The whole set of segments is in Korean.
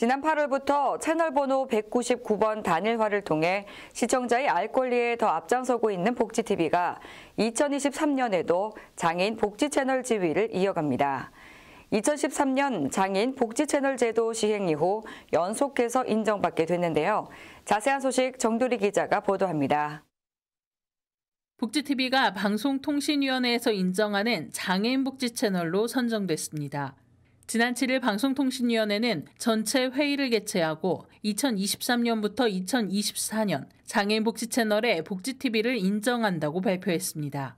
지난 8월부터 채널 번호 199번 단일화를 통해 시청자의 알 권리에 더 앞장서고 있는 복지TV가 2023년에도 장애인 복지 채널 지위를 이어갑니다. 2013년 장애인 복지 채널 제도 시행 이후 연속해서 인정받게 됐는데요. 자세한 소식 정두리 기자가 보도합니다. 복지TV가 방송통신위원회에서 인정하는 장애인 복지 채널로 선정됐습니다. 지난 7일 방송통신위원회는 전체 회의를 개최하고 2023년부터 2024년 장애인 복지 채널에 복지TV를 인정한다고 발표했습니다.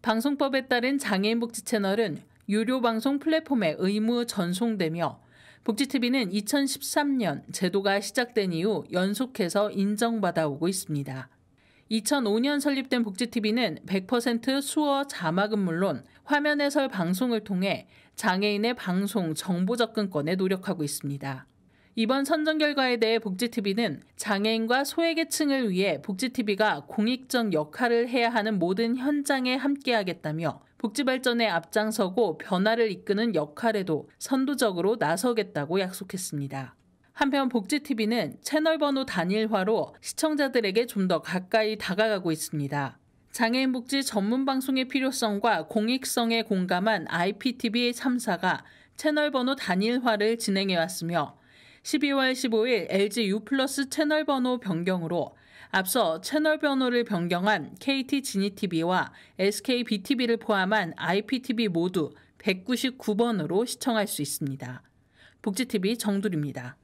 방송법에 따른 장애인 복지 채널은 유료 방송 플랫폼에 의무 전송되며 복지TV는 2013년 제도가 시작된 이후 연속해서 인정받아 오고 있습니다. 2005년 설립된 복지TV는 100% 수어 자막은 물론 화면 해설 방송을 통해 장애인의 방송 정보 접근권에 노력하고 있습니다. 이번 선정 결과에 대해 복지TV는 장애인과 소외계층을 위해 복지TV가 공익적 역할을 해야 하는 모든 현장에 함께하겠다며 복지발전에 앞장서고 변화를 이끄는 역할에도 선도적으로 나서겠다고 약속했습니다. 한편 복지TV는 채널 번호 단일화로 시청자들에게 좀 더 가까이 다가가고 있습니다. 장애인 복지 전문 방송의 필요성과 공익성에 공감한 IPTV 참사가 채널 번호 단일화를 진행해 왔으며 12월 15일 LG U 플러스 채널 번호 변경으로 앞서 채널 번호를 변경한 KT 지니TV와 SKBTV를 포함한 IPTV 모두 199번으로 시청할 수 있습니다. 복지TV 정두리입니다.